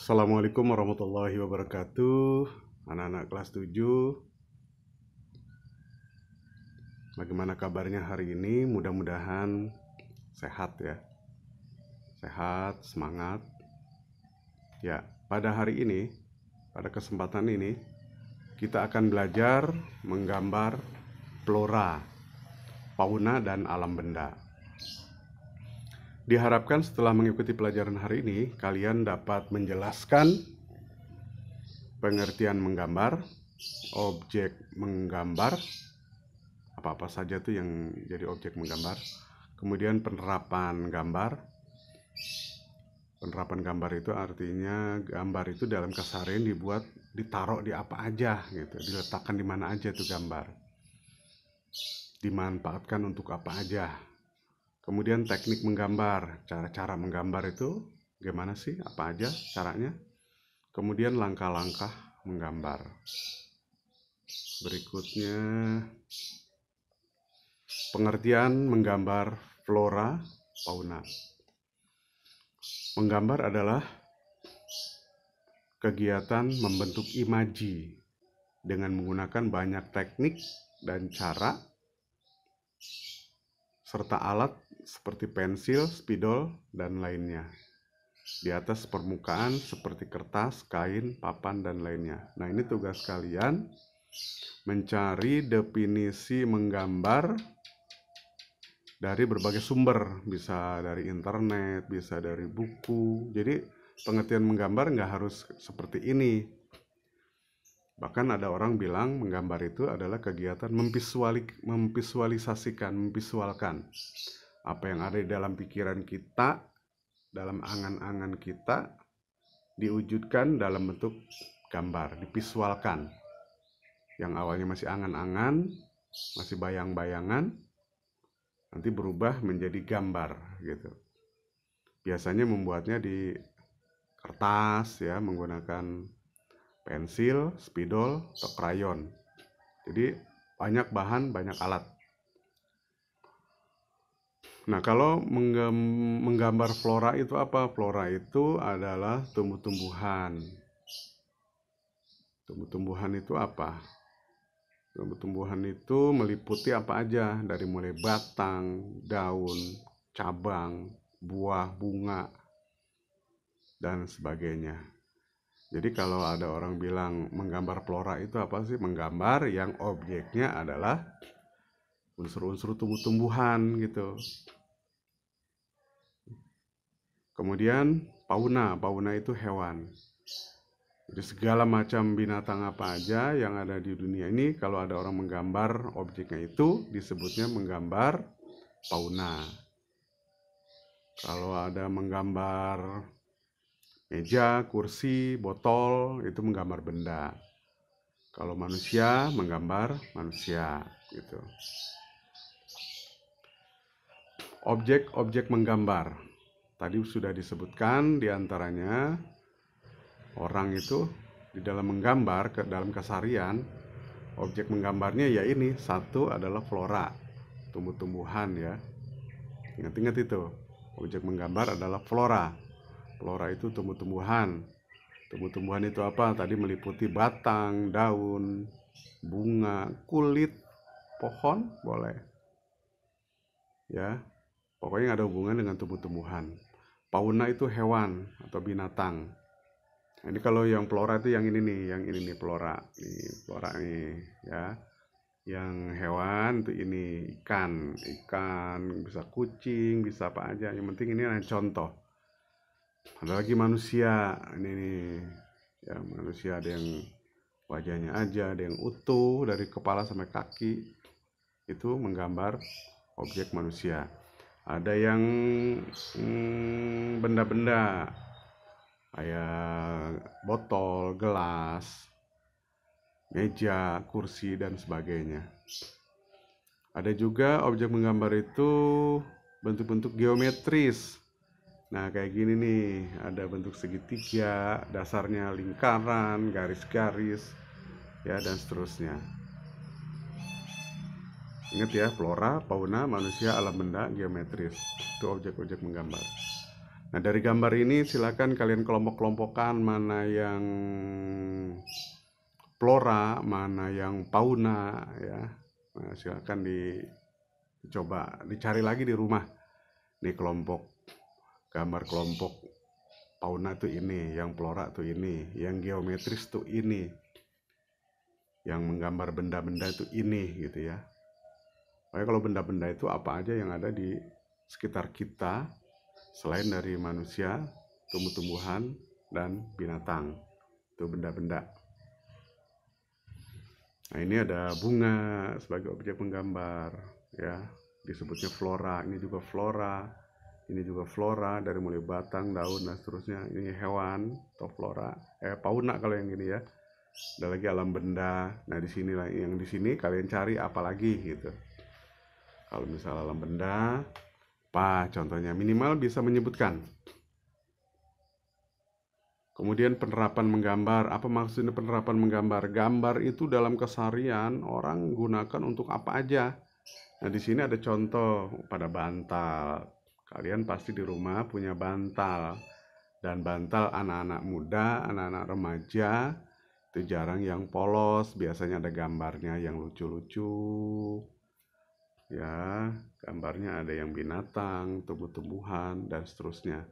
Assalamualaikum warahmatullahi wabarakatuh Anak-anak kelas 7 Bagaimana kabarnya hari ini? Mudah-mudahan sehat ya Sehat, semangat Ya, pada hari ini Pada kesempatan ini Kita akan belajar menggambar flora Fauna dan alam benda Diharapkan setelah mengikuti pelajaran hari ini, kalian dapat menjelaskan pengertian menggambar, objek menggambar, apa-apa saja tuh yang jadi objek menggambar, kemudian penerapan gambar. Penerapan gambar itu artinya gambar itu dalam kasarin dibuat ditaruh di apa aja gitu, diletakkan di mana aja tuh gambar. Dimanfaatkan untuk apa aja Kemudian teknik menggambar, cara-cara menggambar itu gimana sih? Apa aja caranya? Kemudian langkah-langkah menggambar. Berikutnya pengertian menggambar flora fauna. Menggambar adalah kegiatan membentuk imaji dengan menggunakan banyak teknik dan cara serta alat seperti pensil, spidol, dan lainnya. Di atas permukaan seperti kertas, kain, papan, dan lainnya. Nah, ini tugas kalian mencari definisi menggambar dari berbagai sumber, bisa dari internet, bisa dari buku. Jadi, pengertian menggambar nggak harus seperti ini Bahkan ada orang bilang menggambar itu adalah kegiatan memvisualik memvisualisasikan, memvisualkan apa yang ada di dalam pikiran kita, dalam angan-angan kita, diwujudkan dalam bentuk gambar, dipisualkan. Yang awalnya masih angan-angan, masih bayang-bayangan, nanti berubah menjadi gambar gitu. Biasanya membuatnya di kertas ya menggunakan pensil, spidol, atau krayon. Jadi banyak bahan, banyak alat. Nah, kalau menggambar flora itu apa? Flora itu adalah tumbuh-tumbuhan. Tumbuh-tumbuhan itu apa? Tumbuh-tumbuhan itu meliputi apa aja, dari mulai batang, daun, cabang, buah, bunga, dan sebagainya. Jadi kalau ada orang bilang menggambar flora itu apa sih? Menggambar yang objeknya adalah unsur-unsur tumbuh-tumbuhan gitu. Kemudian fauna, fauna itu hewan. Jadi segala macam binatang apa aja yang ada di dunia ini kalau ada orang menggambar objeknya itu disebutnya menggambar fauna. Kalau ada menggambar Meja, kursi, botol itu menggambar benda. Kalau manusia menggambar manusia gitu. Objek-objek menggambar. Tadi sudah disebutkan diantaranya orang itu di dalam menggambar ke dalam kasarian objek menggambarnya ya ini satu adalah flora tumbuh-tumbuhan ya ingat-ingat itu objek menggambar adalah flora Flora itu tumbuh-tumbuhan. Tumbuh-tumbuhan itu apa? Tadi meliputi batang, daun, bunga, kulit, pohon, boleh. Ya, pokoknya ada hubungan dengan tumbuh-tumbuhan. Fauna itu hewan atau binatang. ini kalau yang flora itu yang ini nih, yang ini nih flora, nih flora nih, ya. Yang hewan itu ini ikan, ikan bisa kucing, bisa apa aja. Yang penting ini adalah contoh ada lagi manusia ini nih ya manusia ada yang wajahnya aja ada yang utuh dari kepala sampai kaki itu menggambar objek manusia ada yang hmm, benda-benda hmm, kayak botol gelas meja kursi dan sebagainya ada juga objek menggambar itu bentuk-bentuk geometris Nah kayak gini nih ada bentuk segitiga, dasarnya lingkaran, garis-garis, ya dan seterusnya. Ingat ya, flora, fauna, manusia, alam benda, geometris. Itu objek-objek menggambar. Nah, dari gambar ini silakan kalian kelompok-kelompokkan mana yang flora, mana yang fauna ya. Nah, silakan dicoba, dicari lagi di rumah. Nih kelompok gambar kelompok fauna tuh ini, yang flora tuh ini, yang geometris tuh ini, yang menggambar benda-benda itu ini gitu ya. Pokoknya kalau benda-benda itu apa aja yang ada di sekitar kita selain dari manusia, tumbuh-tumbuhan dan binatang. Itu benda-benda. Nah, ini ada bunga sebagai objek penggambar ya. Disebutnya flora, ini juga flora ini juga flora dari mulai batang daun dan seterusnya ini hewan atau flora eh fauna kalau yang ini ya ada lagi alam benda nah di sini yang di sini kalian cari apa lagi gitu kalau misalnya alam benda apa contohnya minimal bisa menyebutkan Kemudian penerapan menggambar, apa maksudnya penerapan menggambar? Gambar itu dalam kesarian orang gunakan untuk apa aja. Nah, di sini ada contoh pada bantal, Kalian pasti di rumah punya bantal dan bantal anak-anak muda, anak-anak remaja itu jarang yang polos, biasanya ada gambarnya yang lucu-lucu. Ya, gambarnya ada yang binatang, tumbuh-tumbuhan dan seterusnya.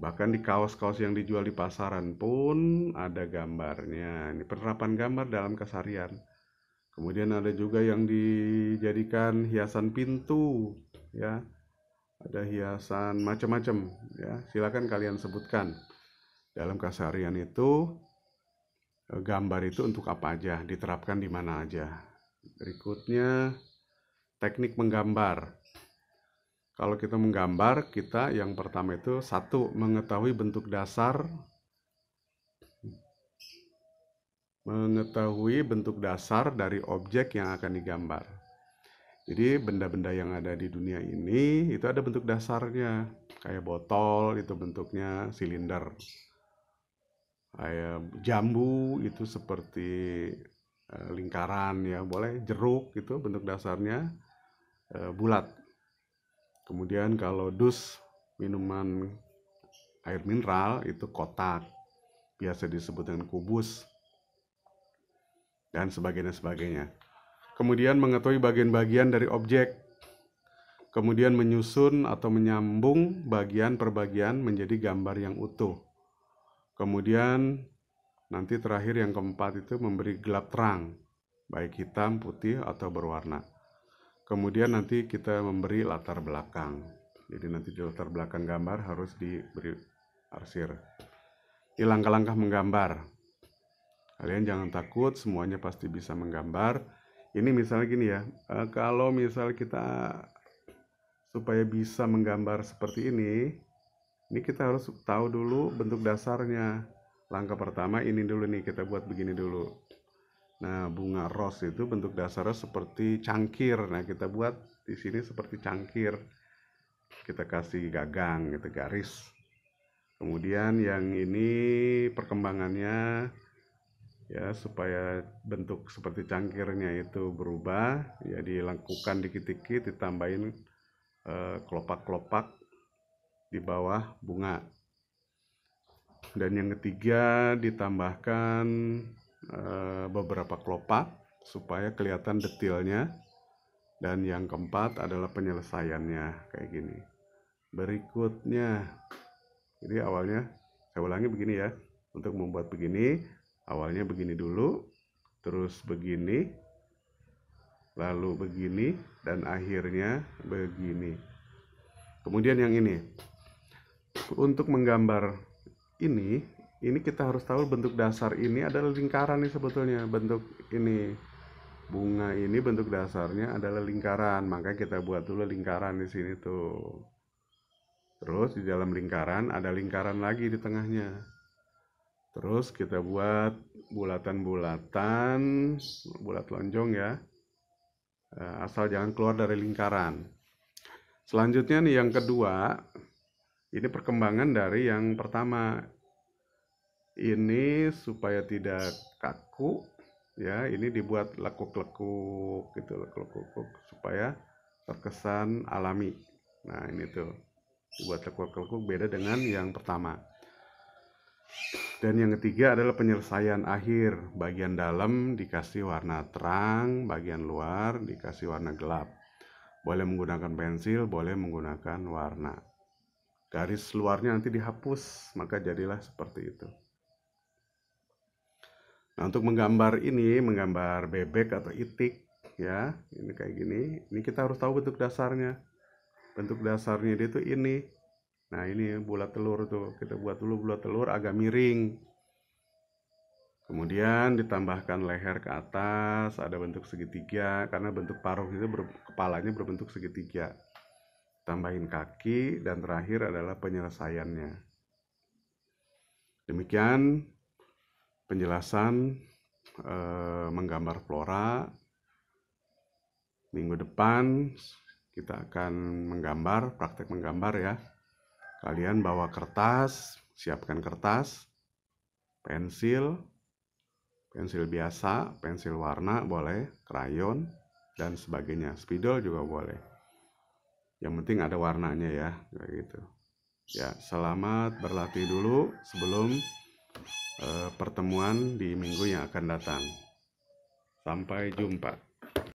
Bahkan di kaos-kaos yang dijual di pasaran pun ada gambarnya. Ini penerapan gambar dalam kesarian. Kemudian ada juga yang dijadikan hiasan pintu, ya ada hiasan macam-macam ya silakan kalian sebutkan dalam keseharian itu eh, gambar itu untuk apa aja diterapkan di mana aja berikutnya teknik menggambar kalau kita menggambar kita yang pertama itu satu mengetahui bentuk dasar mengetahui bentuk dasar dari objek yang akan digambar jadi benda-benda yang ada di dunia ini itu ada bentuk dasarnya. Kayak botol itu bentuknya silinder. Kayak jambu itu seperti eh, lingkaran ya, boleh jeruk itu bentuk dasarnya eh, bulat. Kemudian kalau dus minuman air mineral itu kotak. Biasa disebut dengan kubus dan sebagainya sebagainya kemudian mengetahui bagian-bagian dari objek, kemudian menyusun atau menyambung bagian per bagian menjadi gambar yang utuh. Kemudian nanti terakhir yang keempat itu memberi gelap terang, baik hitam, putih, atau berwarna. Kemudian nanti kita memberi latar belakang. Jadi nanti di latar belakang gambar harus diberi arsir. Ini langkah-langkah menggambar. Kalian jangan takut, semuanya pasti bisa menggambar ini misalnya gini ya eh, kalau misal kita supaya bisa menggambar seperti ini ini kita harus tahu dulu bentuk dasarnya langkah pertama ini dulu nih kita buat begini dulu nah bunga ros itu bentuk dasarnya seperti cangkir nah kita buat di sini seperti cangkir kita kasih gagang gitu garis kemudian yang ini perkembangannya ya supaya bentuk seperti cangkirnya itu berubah ya dilakukan dikit-dikit ditambahin eh, kelopak-kelopak eh, di bawah bunga dan yang ketiga ditambahkan eh, beberapa kelopak supaya kelihatan detailnya dan yang keempat adalah penyelesaiannya kayak gini berikutnya jadi awalnya saya ulangi begini ya untuk membuat begini awalnya begini dulu terus begini lalu begini dan akhirnya begini kemudian yang ini untuk menggambar ini ini kita harus tahu bentuk dasar ini adalah lingkaran nih sebetulnya bentuk ini bunga ini bentuk dasarnya adalah lingkaran maka kita buat dulu lingkaran di sini tuh terus di dalam lingkaran ada lingkaran lagi di tengahnya Terus kita buat bulatan-bulatan, bulat lonjong ya. Eh, asal jangan keluar dari lingkaran. Selanjutnya nih yang kedua, ini perkembangan dari yang pertama. Ini supaya tidak kaku ya, ini dibuat lekuk-lekuk gitu, lekuk-lekuk supaya terkesan alami. Nah, ini tuh dibuat lekuk-lekuk beda dengan yang pertama. Dan yang ketiga adalah penyelesaian akhir. Bagian dalam dikasih warna terang, bagian luar dikasih warna gelap. Boleh menggunakan pensil, boleh menggunakan warna. Garis luarnya nanti dihapus, maka jadilah seperti itu. Nah, untuk menggambar ini, menggambar bebek atau itik, ya, ini kayak gini. Ini kita harus tahu bentuk dasarnya. Bentuk dasarnya dia itu ini, Nah ini bulat telur tuh kita buat dulu bulat telur agak miring. Kemudian ditambahkan leher ke atas, ada bentuk segitiga karena bentuk paruh itu ber, kepalanya berbentuk segitiga. Tambahin kaki dan terakhir adalah penyelesaiannya. Demikian penjelasan e, menggambar flora. Minggu depan kita akan menggambar, praktek menggambar ya. Kalian bawa kertas, siapkan kertas, pensil, pensil biasa, pensil warna boleh, krayon, dan sebagainya. Spidol juga boleh. Yang penting ada warnanya ya, kayak gitu. Ya, selamat berlatih dulu sebelum uh, pertemuan di minggu yang akan datang. Sampai jumpa.